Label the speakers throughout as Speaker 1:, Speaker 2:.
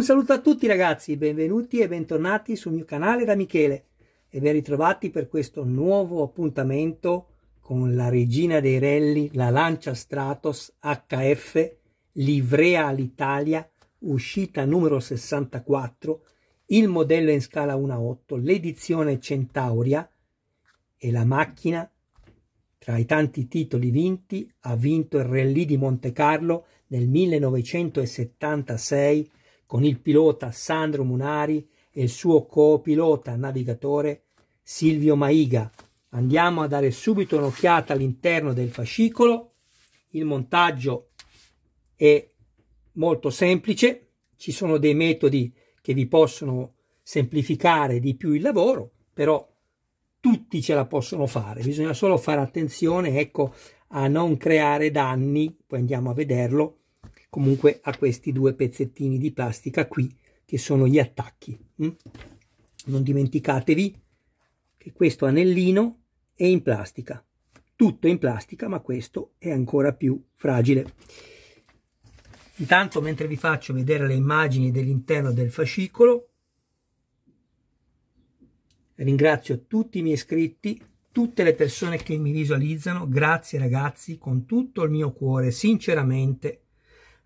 Speaker 1: Un saluto a tutti ragazzi, benvenuti e bentornati sul mio canale da Michele e ben ritrovati per questo nuovo appuntamento con la regina dei rally, la Lancia Stratos HF Livrea all'Italia, uscita numero 64, il modello in scala 1 a 8, l'edizione Centauria e la macchina tra i tanti titoli vinti ha vinto il Rally di Monte Carlo nel 1976 con il pilota Sandro Munari e il suo copilota navigatore Silvio Maiga. Andiamo a dare subito un'occhiata all'interno del fascicolo. Il montaggio è molto semplice, ci sono dei metodi che vi possono semplificare di più il lavoro, però tutti ce la possono fare, bisogna solo fare attenzione, ecco, a non creare danni, poi andiamo a vederlo, comunque a questi due pezzettini di plastica qui che sono gli attacchi. Mm? Non dimenticatevi che questo anellino è in plastica, tutto in plastica, ma questo è ancora più fragile. Intanto mentre vi faccio vedere le immagini dell'interno del fascicolo, ringrazio tutti i miei iscritti, tutte le persone che mi visualizzano, grazie ragazzi con tutto il mio cuore, sinceramente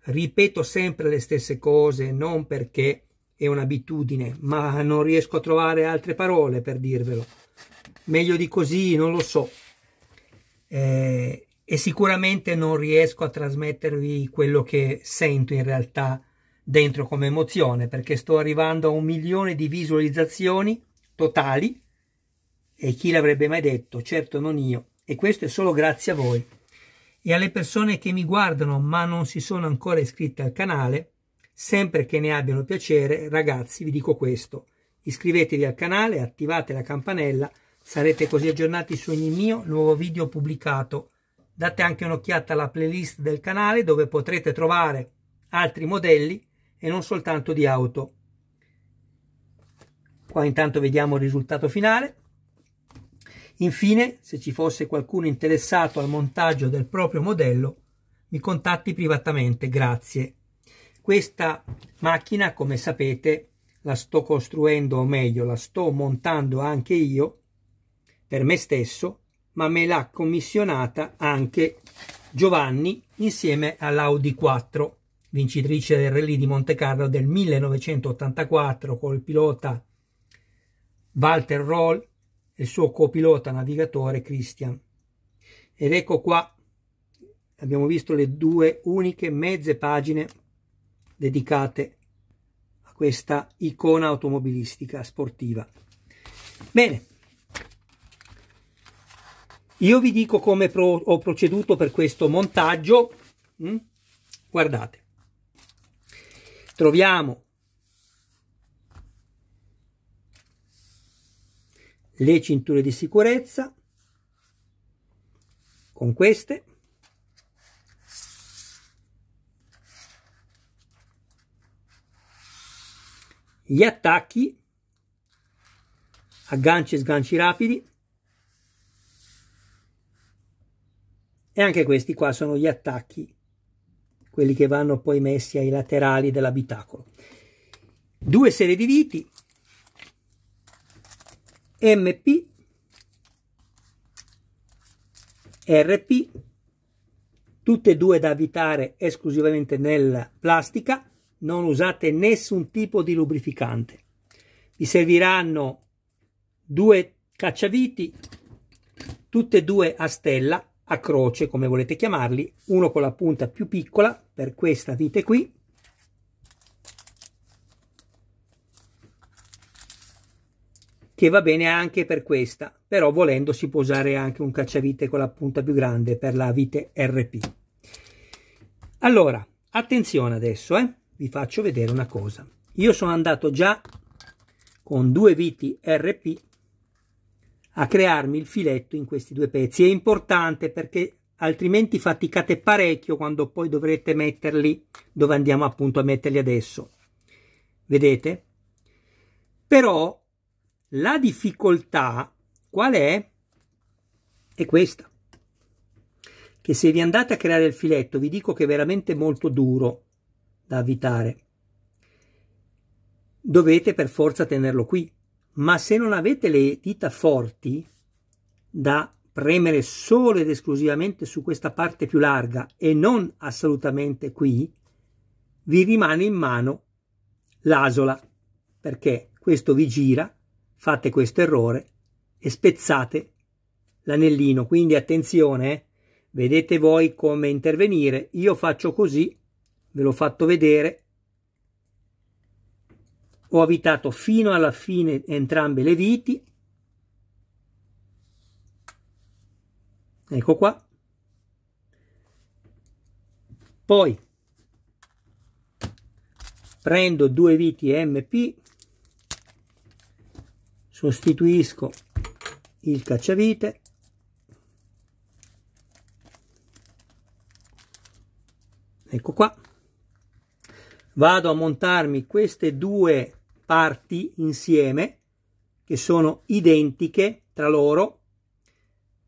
Speaker 1: ripeto sempre le stesse cose, non perché è un'abitudine, ma non riesco a trovare altre parole per dirvelo. Meglio di così non lo so. Eh, e sicuramente non riesco a trasmettervi quello che sento in realtà dentro come emozione, perché sto arrivando a un milione di visualizzazioni totali e chi l'avrebbe mai detto? Certo non io. E questo è solo grazie a voi e alle persone che mi guardano ma non si sono ancora iscritte al canale, sempre che ne abbiano piacere, ragazzi vi dico questo, iscrivetevi al canale, attivate la campanella, sarete così aggiornati su ogni mio nuovo video pubblicato. Date anche un'occhiata alla playlist del canale dove potrete trovare altri modelli e non soltanto di auto. Qua intanto vediamo il risultato finale. Infine, se ci fosse qualcuno interessato al montaggio del proprio modello, mi contatti privatamente, grazie. Questa macchina, come sapete, la sto costruendo, o meglio, la sto montando anche io, per me stesso, ma me l'ha commissionata anche Giovanni insieme all'Audi 4, vincitrice del Rally di Monte Carlo del 1984 col pilota Walter Roll e il suo copilota navigatore Christian. Ed ecco qua, abbiamo visto le due uniche mezze pagine dedicate a questa icona automobilistica sportiva. Bene, io vi dico come pro ho proceduto per questo montaggio. Mm? Guardate, troviamo le cinture di sicurezza con queste gli attacchi agganci e sganci rapidi e anche questi qua sono gli attacchi quelli che vanno poi messi ai laterali dell'abitacolo due serie di viti MP, RP, tutte e due da evitare esclusivamente nella plastica, non usate nessun tipo di lubrificante. Vi serviranno due cacciaviti, tutte e due a stella, a croce come volete chiamarli, uno con la punta più piccola per questa vite qui, che va bene anche per questa, però volendo si può usare anche un cacciavite con la punta più grande per la vite RP. Allora, attenzione adesso, eh? vi faccio vedere una cosa. Io sono andato già con due viti RP a crearmi il filetto in questi due pezzi. È importante perché altrimenti faticate parecchio quando poi dovrete metterli dove andiamo appunto a metterli adesso. Vedete? Però la difficoltà qual è? È questa. Che se vi andate a creare il filetto, vi dico che è veramente molto duro da avvitare. Dovete per forza tenerlo qui, ma se non avete le dita forti da premere solo ed esclusivamente su questa parte più larga e non assolutamente qui, vi rimane in mano l'asola, perché questo vi gira Fate questo errore e spezzate l'anellino, quindi attenzione, eh. vedete voi come intervenire. Io faccio così, ve l'ho fatto vedere. Ho avvitato fino alla fine entrambe le viti. Ecco qua. Poi prendo due viti MP sostituisco il cacciavite ecco qua vado a montarmi queste due parti insieme che sono identiche tra loro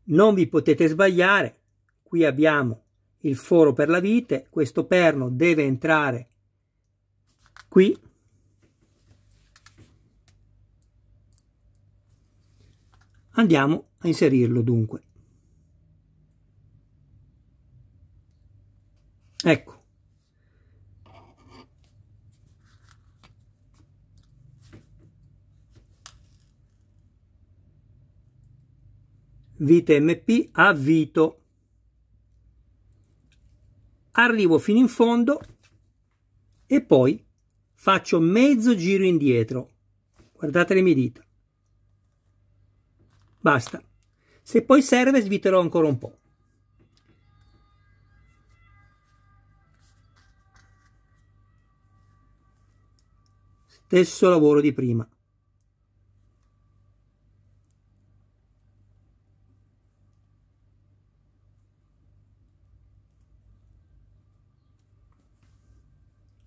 Speaker 1: non vi potete sbagliare qui abbiamo il foro per la vite questo perno deve entrare qui Andiamo a inserirlo dunque. Ecco. Vite MP a Vito. Arrivo fino in fondo e poi faccio mezzo giro indietro. Guardate le mie dita. Basta. Se poi serve sviterò ancora un po'. Stesso lavoro di prima.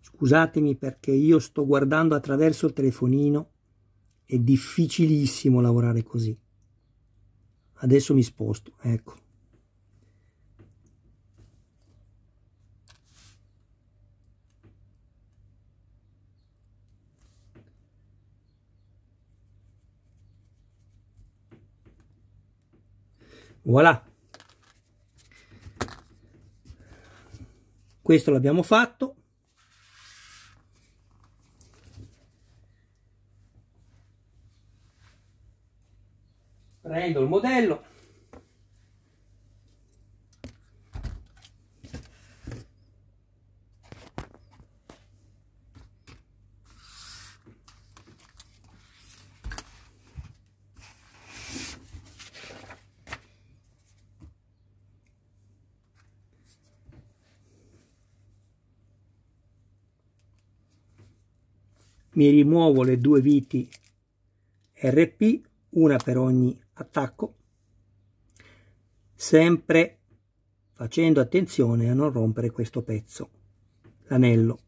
Speaker 1: Scusatemi perché io sto guardando attraverso il telefonino. È difficilissimo lavorare così adesso mi sposto ecco voilà questo l'abbiamo fatto prendo il modello mi rimuovo le due viti RP, una per ogni attacco sempre facendo attenzione a non rompere questo pezzo l'anello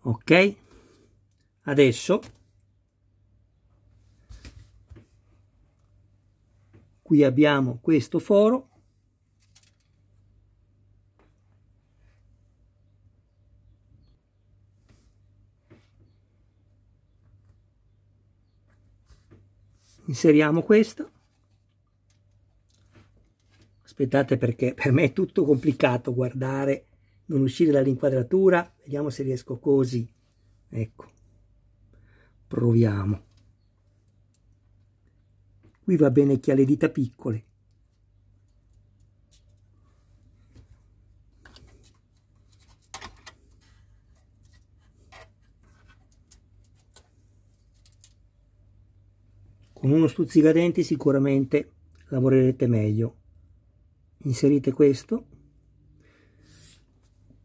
Speaker 1: ok adesso qui abbiamo questo foro inseriamo questo aspettate perché per me è tutto complicato guardare non uscire dall'inquadratura vediamo se riesco così ecco proviamo qui va bene chi ha le dita piccole Con uno stuzzicadenti sicuramente lavorerete meglio. Inserite questo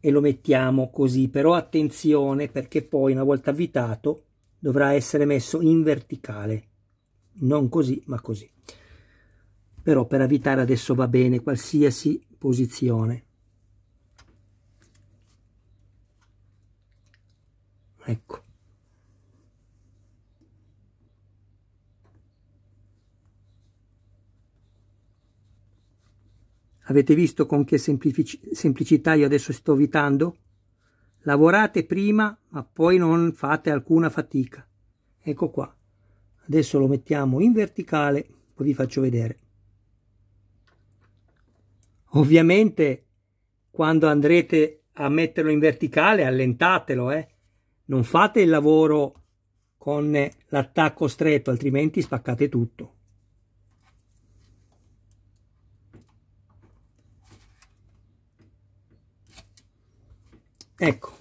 Speaker 1: e lo mettiamo così, però attenzione perché poi una volta avvitato dovrà essere messo in verticale, non così ma così. Però per avvitare adesso va bene qualsiasi posizione. Ecco. Avete visto con che semplici semplicità io adesso sto evitando? Lavorate prima, ma poi non fate alcuna fatica. Ecco qua. Adesso lo mettiamo in verticale, poi vi faccio vedere. Ovviamente quando andrete a metterlo in verticale allentatelo, eh? non fate il lavoro con l'attacco stretto, altrimenti spaccate tutto. ecco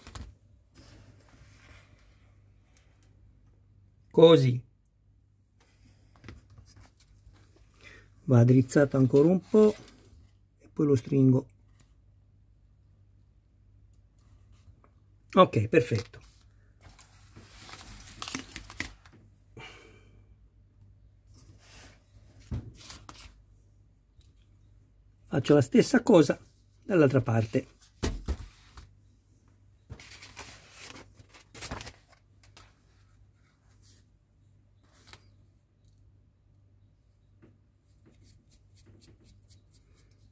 Speaker 1: così va drizzato ancora un po' e poi lo stringo ok perfetto faccio la stessa cosa dall'altra parte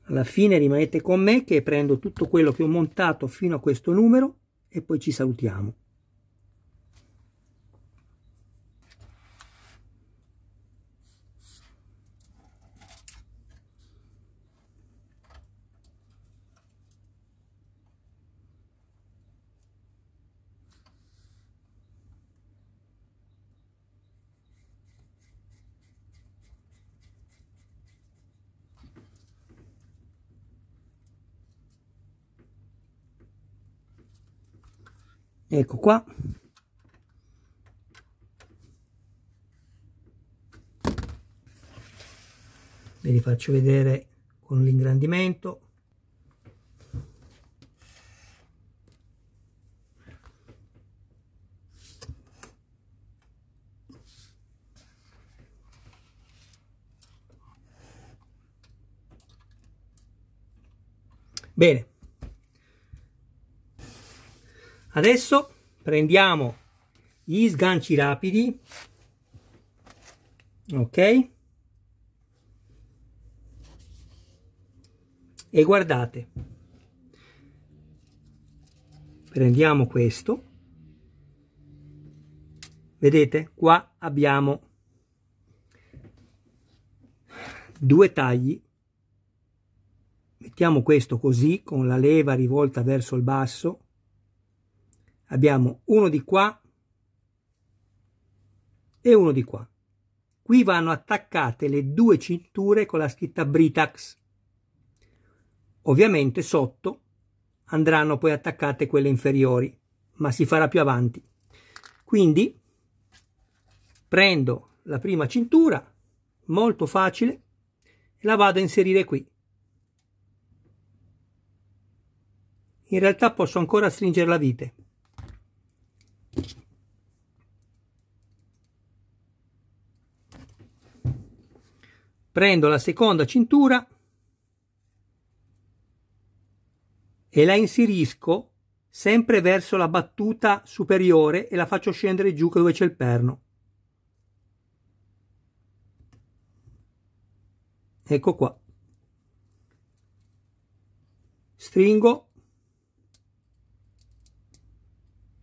Speaker 1: alla fine rimanete con me che prendo tutto quello che ho montato fino a questo numero e poi ci salutiamo. ecco qua ve li faccio vedere con l'ingrandimento Bene, Adesso prendiamo gli sganci rapidi, ok? E guardate, prendiamo questo, vedete qua abbiamo due tagli mettiamo questo così con la leva rivolta verso il basso abbiamo uno di qua e uno di qua. Qui vanno attaccate le due cinture con la scritta Britax. Ovviamente sotto andranno poi attaccate quelle inferiori, ma si farà più avanti. Quindi prendo la prima cintura, molto facile, e la vado a inserire qui. In realtà posso ancora stringere la vite. prendo la seconda cintura e la inserisco sempre verso la battuta superiore e la faccio scendere giù dove c'è il perno. Ecco qua. Stringo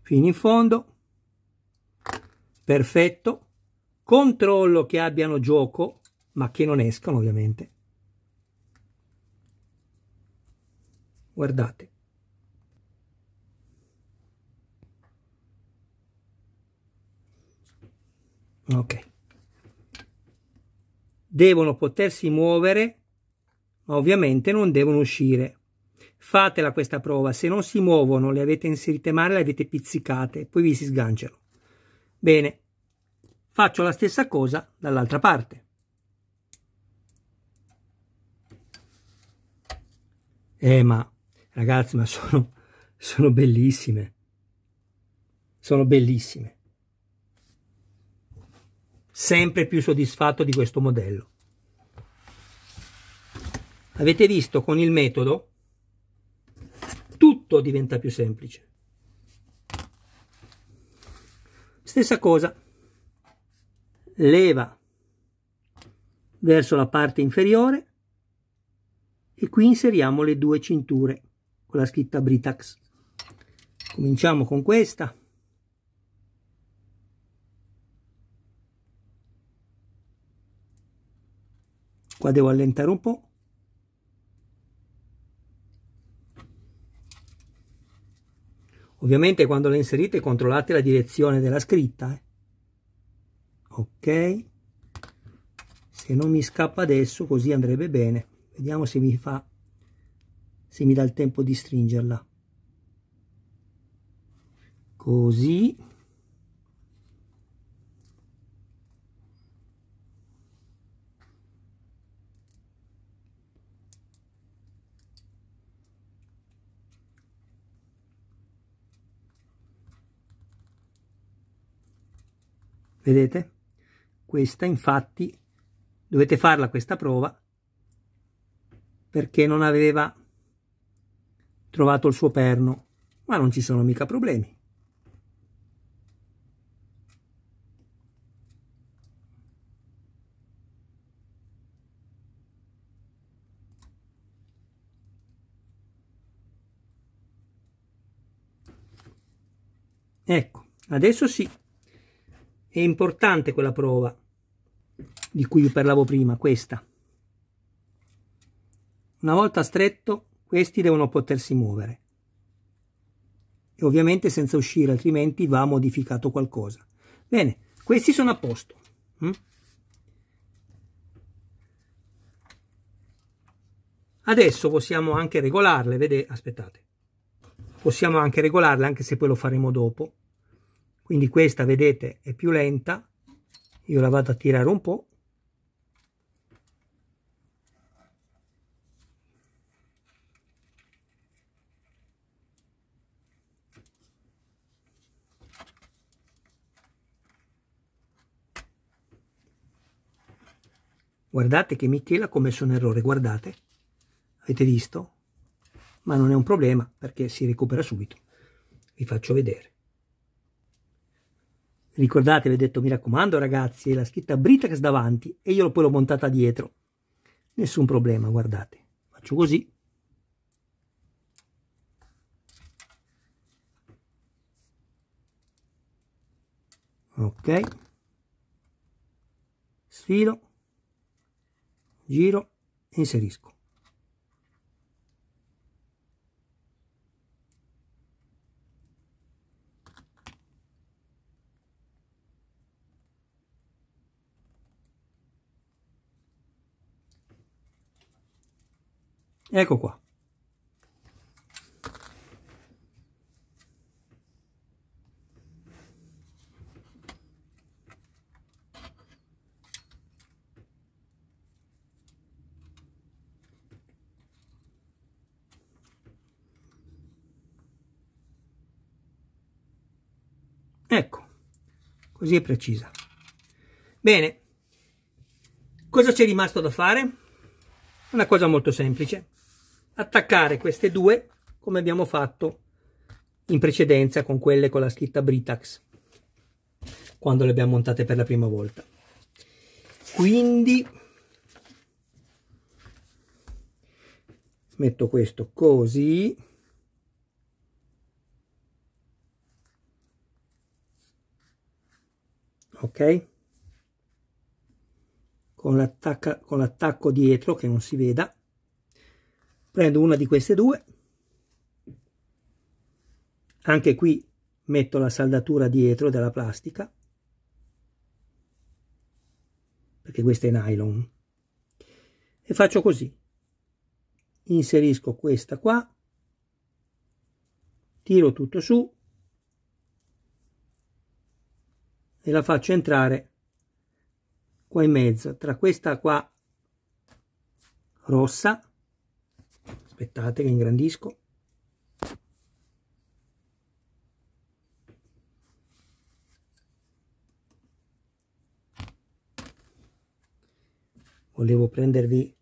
Speaker 1: fino in fondo. Perfetto. Controllo che abbiano gioco ma che non escano ovviamente. Guardate. Ok. Devono potersi muovere, ma ovviamente non devono uscire. Fatela questa prova, se non si muovono, le avete inserite male, le avete pizzicate, poi vi si sganciano. Bene, faccio la stessa cosa dall'altra parte. Eh, ma ragazzi, ma sono, sono bellissime. Sono bellissime. Sempre più soddisfatto di questo modello. Avete visto con il metodo? Tutto diventa più semplice. Stessa cosa. Leva verso la parte inferiore e qui inseriamo le due cinture con la scritta Britax. Cominciamo con questa. Qua devo allentare un po'. Ovviamente quando le inserite controllate la direzione della scritta. Eh. Ok. Se non mi scappa adesso così andrebbe bene. Vediamo se mi fa se mi dà il tempo di stringerla. Così. Vedete? Questa infatti dovete farla questa prova perché non aveva trovato il suo perno, ma non ci sono mica problemi. Ecco, adesso sì, è importante quella prova di cui vi parlavo prima, questa. Una volta stretto, questi devono potersi muovere. E ovviamente senza uscire, altrimenti va modificato qualcosa. Bene, questi sono a posto. Mm? Adesso possiamo anche regolarle, vedete, aspettate, possiamo anche regolarle anche se poi lo faremo dopo. Quindi questa, vedete, è più lenta, io la vado a tirare un po', Guardate che Michele ha commesso un errore, guardate. Avete visto? Ma non è un problema perché si recupera subito. Vi faccio vedere. Ricordate, vi ho detto, mi raccomando ragazzi, la scritta Britax davanti e io poi l'ho montata dietro. Nessun problema, guardate. Faccio così. Ok. Sfilo giro, inserisco. Ecco qua. Ecco, così è precisa. Bene, cosa c'è rimasto da fare? Una cosa molto semplice. Attaccare queste due come abbiamo fatto in precedenza con quelle con la scritta Britax quando le abbiamo montate per la prima volta. Quindi metto questo così ok con l'attacco dietro che non si veda prendo una di queste due anche qui metto la saldatura dietro della plastica perché questa è nylon e faccio così inserisco questa qua tiro tutto su e la faccio entrare qua in mezzo tra questa qua rossa aspettate che ingrandisco volevo prendervi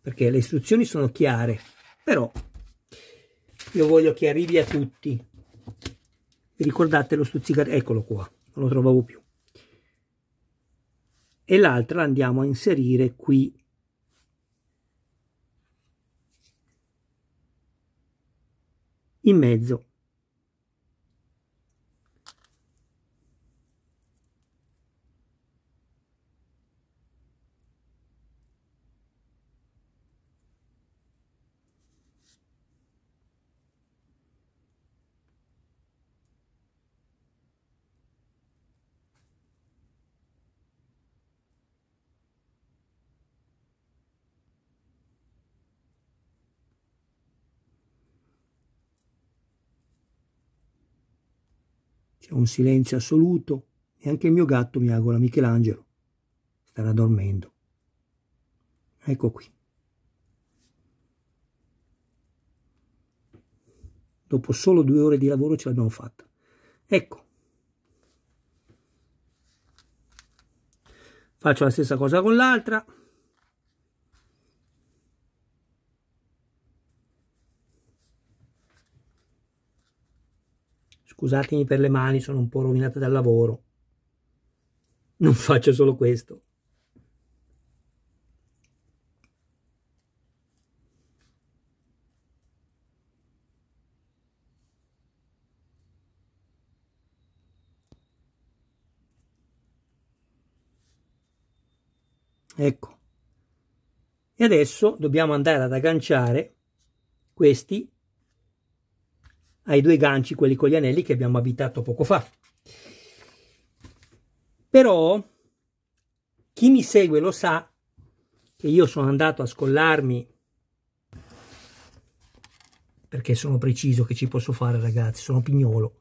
Speaker 1: perché le istruzioni sono chiare però io voglio che arrivi a tutti ricordate lo stuzzicatore eccolo qua non lo trovavo più e l'altra andiamo a inserire qui in mezzo C'è un silenzio assoluto, e anche il mio gatto miagola Michelangelo. Starà dormendo. Ecco qui. Dopo solo due ore di lavoro ce l'abbiamo fatta. Ecco. Faccio la stessa cosa con l'altra. Scusatemi per le mani, sono un po' rovinata dal lavoro. Non faccio solo questo. Ecco. E adesso dobbiamo andare ad agganciare questi ai due ganci, quelli con gli anelli che abbiamo abitato poco fa. Però chi mi segue lo sa che io sono andato a scollarmi perché sono preciso che ci posso fare ragazzi, sono pignolo.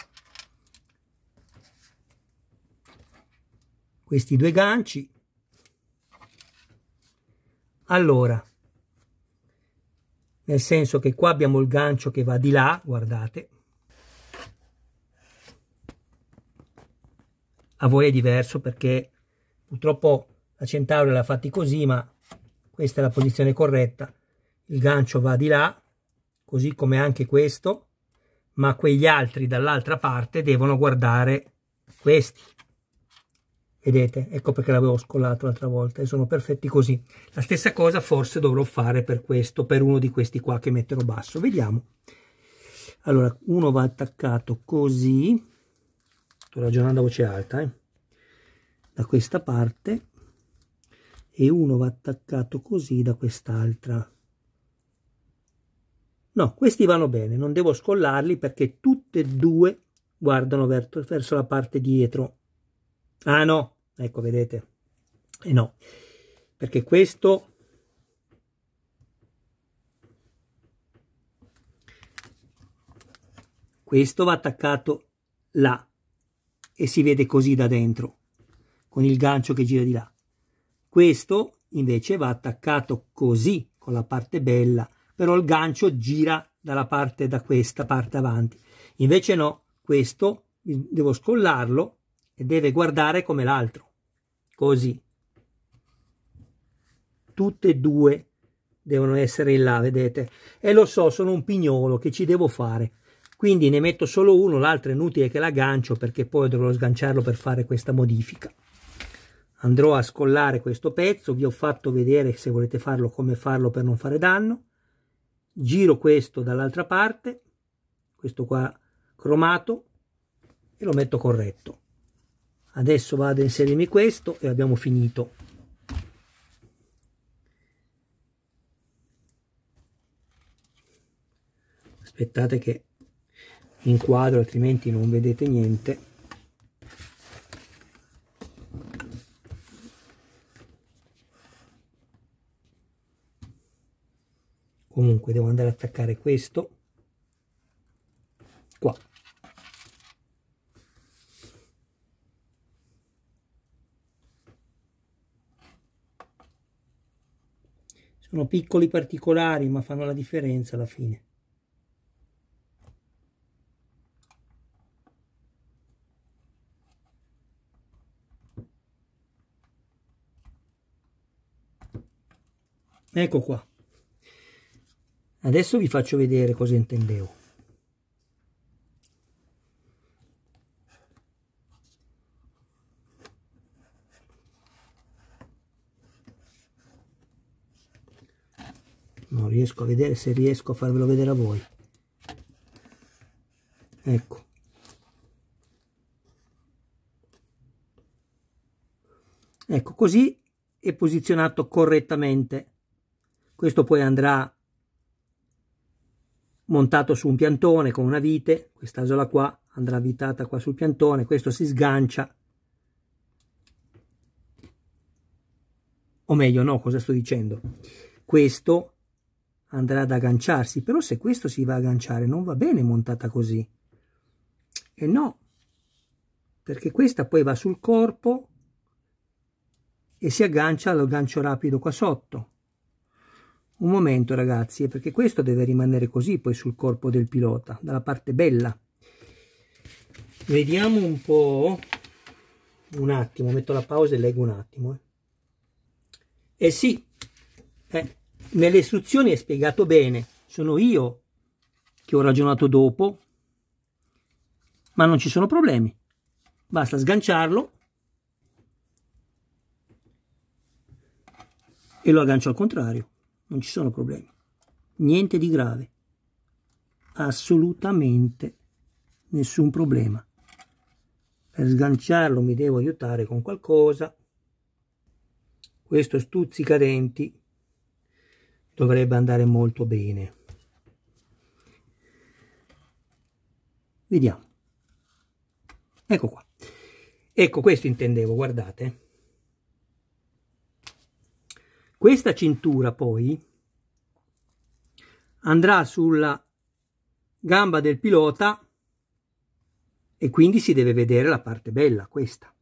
Speaker 1: Questi due ganci. Allora, nel senso che qua abbiamo il gancio che va di là, guardate, a voi è diverso perché purtroppo la Centauro l'ha fatti così, ma questa è la posizione corretta. Il gancio va di là, così come anche questo, ma quegli altri dall'altra parte devono guardare questi. Vedete? Ecco perché l'avevo scollato l'altra volta e sono perfetti così. La stessa cosa forse dovrò fare per questo, per uno di questi qua che metterò basso. Vediamo. Allora, uno va attaccato così sto ragionando a voce alta, eh? da questa parte e uno va attaccato così da quest'altra. No, questi vanno bene, non devo scollarli perché tutte e due guardano verso, verso la parte dietro. Ah no, ecco vedete, e eh, no, perché questo questo va attaccato là e si vede così da dentro, con il gancio che gira di là. Questo invece va attaccato così, con la parte bella, però il gancio gira dalla parte da questa parte avanti. Invece no, questo devo scollarlo e deve guardare come l'altro, così. Tutte e due devono essere in là, vedete? E lo so, sono un pignolo che ci devo fare quindi ne metto solo uno l'altro è inutile che l'aggancio perché poi dovrò sganciarlo per fare questa modifica andrò a scollare questo pezzo vi ho fatto vedere se volete farlo come farlo per non fare danno giro questo dall'altra parte questo qua cromato e lo metto corretto adesso vado a inserirmi questo e abbiamo finito aspettate che in quadro altrimenti non vedete niente comunque devo andare ad attaccare questo qua sono piccoli particolari ma fanno la differenza alla fine ecco qua adesso vi faccio vedere cosa intendevo non riesco a vedere se riesco a farvelo vedere a voi ecco ecco così è posizionato correttamente questo poi andrà montato su un piantone con una vite, questa quest'asola qua andrà vitata qua sul piantone, questo si sgancia, o meglio no, cosa sto dicendo? Questo andrà ad agganciarsi, però se questo si va a agganciare non va bene montata così, e no, perché questa poi va sul corpo e si aggancia allo gancio rapido qua sotto, un momento ragazzi, eh, perché questo deve rimanere così poi sul corpo del pilota, dalla parte bella. Vediamo un po', un attimo, metto la pausa e leggo un attimo. Eh, eh sì, eh, nelle istruzioni è spiegato bene, sono io che ho ragionato dopo, ma non ci sono problemi. Basta sganciarlo e lo aggancio al contrario non ci sono problemi. Niente di grave. Assolutamente nessun problema. Per sganciarlo mi devo aiutare con qualcosa. Questo stuzzicadenti dovrebbe andare molto bene. Vediamo. Ecco qua. Ecco, questo intendevo, guardate. Questa cintura poi andrà sulla gamba del pilota e quindi si deve vedere la parte bella, questa.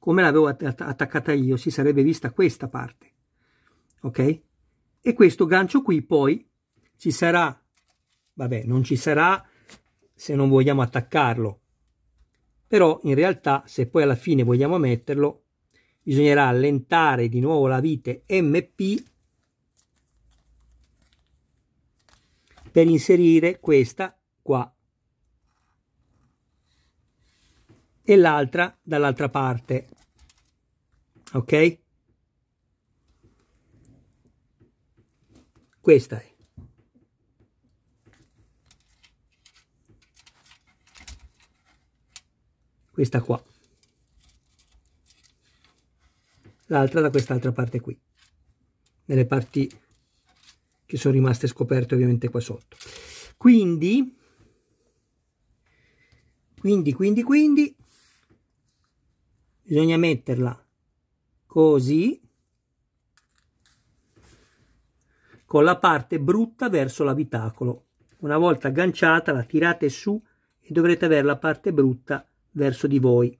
Speaker 1: Come l'avevo attaccata io, si sarebbe vista questa parte, ok? E questo gancio qui poi ci sarà, vabbè, non ci sarà se non vogliamo attaccarlo, però in realtà se poi alla fine vogliamo metterlo, bisognerà allentare di nuovo la vite MP per inserire questa qua e l'altra dall'altra parte ok questa è questa qua l'altra da quest'altra parte qui, nelle parti che sono rimaste scoperte ovviamente qua sotto. Quindi, quindi, quindi, quindi, bisogna metterla così, con la parte brutta verso l'abitacolo. Una volta agganciata la tirate su e dovrete avere la parte brutta verso di voi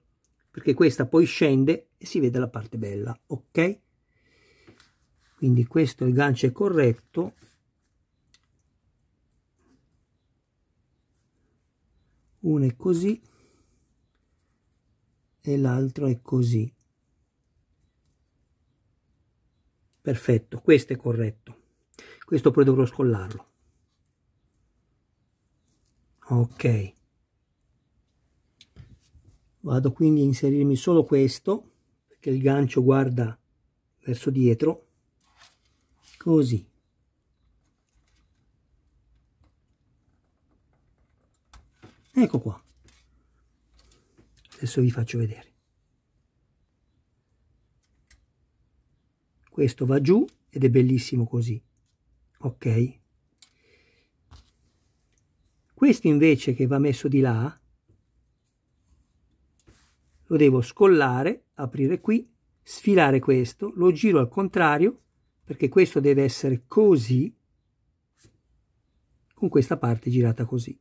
Speaker 1: perché questa poi scende e si vede la parte bella, ok? Quindi questo il gancio è corretto. Uno è così e l'altro è così. Perfetto, questo è corretto. Questo poi dovrò scollarlo. Ok vado quindi a inserirmi solo questo perché il gancio guarda verso dietro così ecco qua adesso vi faccio vedere questo va giù ed è bellissimo così ok questo invece che va messo di là lo devo scollare, aprire qui, sfilare questo, lo giro al contrario perché questo deve essere così con questa parte girata così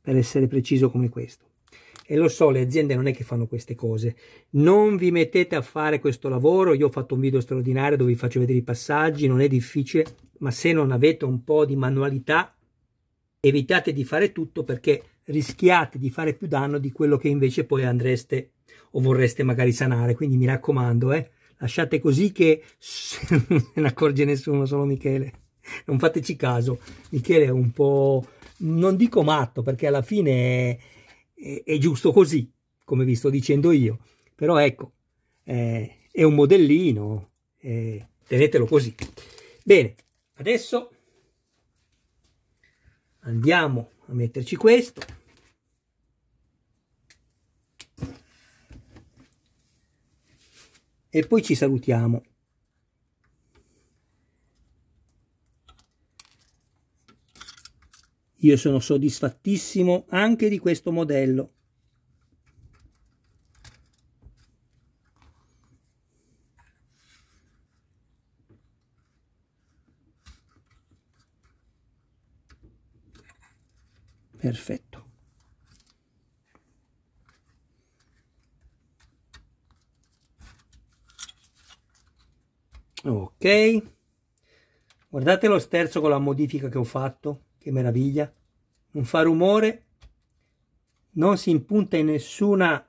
Speaker 1: per essere preciso come questo e lo so le aziende non è che fanno queste cose non vi mettete a fare questo lavoro io ho fatto un video straordinario dove vi faccio vedere i passaggi non è difficile ma se non avete un po' di manualità evitate di fare tutto perché rischiate di fare più danno di quello che invece poi andreste o vorreste magari sanare, quindi mi raccomando, eh, lasciate così che non se ne accorge nessuno, solo Michele. Non fateci caso, Michele è un po', non dico matto, perché alla fine è, è giusto così, come vi sto dicendo io, però ecco, eh, è un modellino, eh, tenetelo così. Bene, adesso andiamo a metterci questo. e poi ci salutiamo. Io sono soddisfattissimo anche di questo modello. Perfetto. ok guardate lo sterzo con la modifica che ho fatto che meraviglia non fa rumore non si impunta in nessuna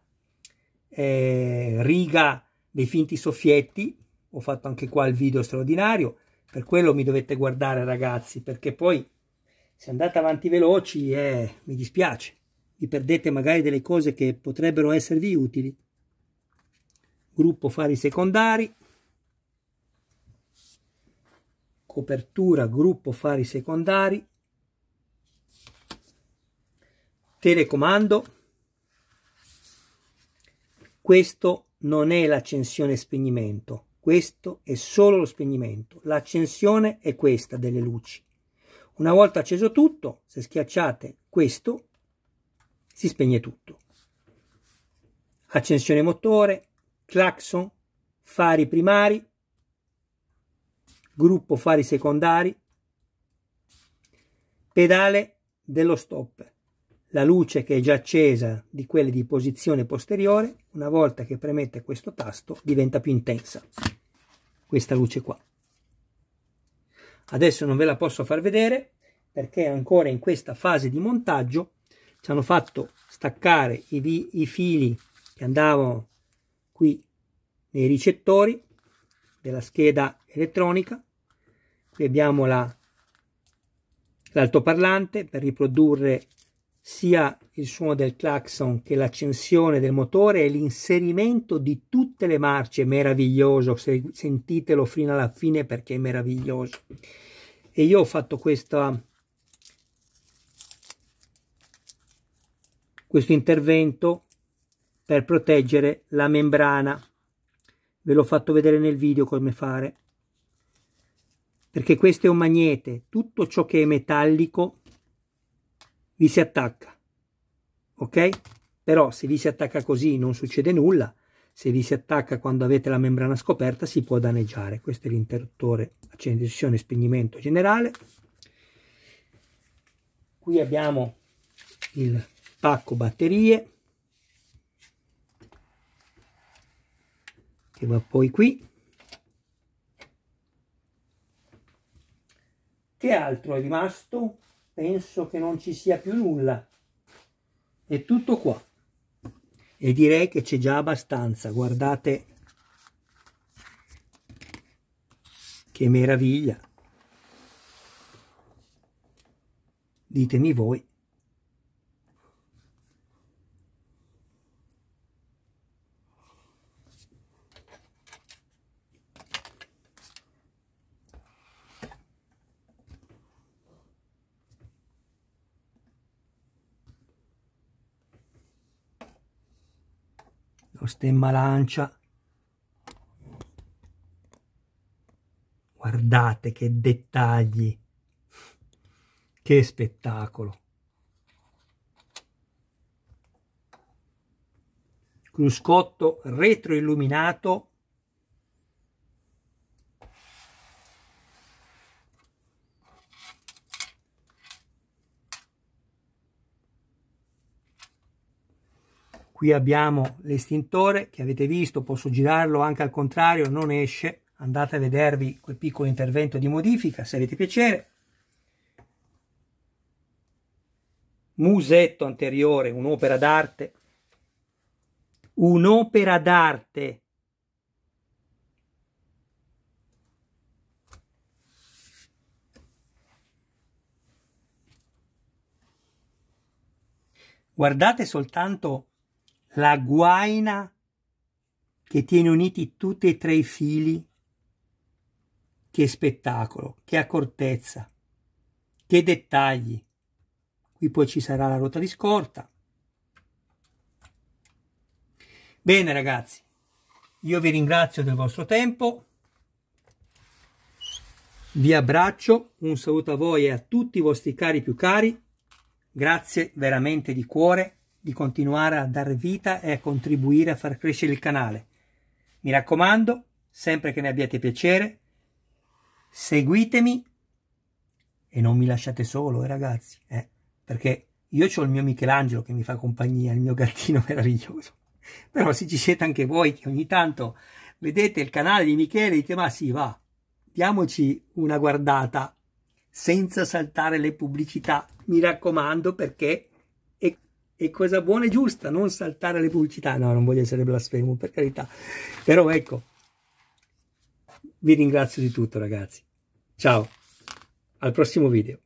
Speaker 1: eh, riga dei finti soffietti ho fatto anche qua il video straordinario per quello mi dovete guardare ragazzi perché poi se andate avanti veloci eh, mi dispiace vi perdete magari delle cose che potrebbero esservi utili gruppo fari secondari copertura, gruppo fari secondari, telecomando. Questo non è l'accensione spegnimento, questo è solo lo spegnimento. L'accensione è questa delle luci. Una volta acceso tutto, se schiacciate questo, si spegne tutto. Accensione motore, clacson, fari primari, gruppo fari secondari, pedale dello stop. La luce che è già accesa di quelle di posizione posteriore, una volta che premette questo tasto, diventa più intensa. Questa luce qua. Adesso non ve la posso far vedere perché ancora in questa fase di montaggio ci hanno fatto staccare i, i fili che andavano qui nei ricettori della scheda elettronica qui l'altoparlante la, per riprodurre sia il suono del clacson che l'accensione del motore e l'inserimento di tutte le marce meraviglioso se sentitelo fino alla fine perché è meraviglioso e io ho fatto questa questo intervento per proteggere la membrana ve l'ho fatto vedere nel video come fare perché questo è un magnete, tutto ciò che è metallico vi si attacca, ok? Però se vi si attacca così non succede nulla, se vi si attacca quando avete la membrana scoperta si può danneggiare. Questo è l'interruttore accensione spegnimento generale. Qui abbiamo il pacco batterie che va poi qui Che altro è rimasto? Penso che non ci sia più nulla. È tutto qua. E direi che c'è già abbastanza. Guardate che meraviglia. Ditemi voi. con stemma lancia. Guardate che dettagli, che spettacolo. Cruscotto retroilluminato qui abbiamo l'estintore che avete visto posso girarlo anche al contrario non esce andate a vedervi quel piccolo intervento di modifica se avete piacere musetto anteriore un'opera d'arte un'opera d'arte Guardate soltanto la guaina che tiene uniti tutti e tre i fili. Che spettacolo, che accortezza, che dettagli. Qui poi ci sarà la ruota di scorta. Bene ragazzi, io vi ringrazio del vostro tempo. Vi abbraccio, un saluto a voi e a tutti i vostri cari più cari. Grazie veramente di cuore di continuare a dar vita e a contribuire a far crescere il canale. Mi raccomando, sempre che ne abbiate piacere, seguitemi e non mi lasciate solo, eh, ragazzi, eh, perché io ho il mio Michelangelo che mi fa compagnia, il mio gattino meraviglioso. Però se ci siete anche voi che ogni tanto vedete il canale di Michele dite ma sì, va, diamoci una guardata senza saltare le pubblicità, mi raccomando perché e cosa buona e giusta, non saltare le pubblicità. No, non voglio essere blasfemo, per carità. Però ecco, vi ringrazio di tutto ragazzi. Ciao, al prossimo video.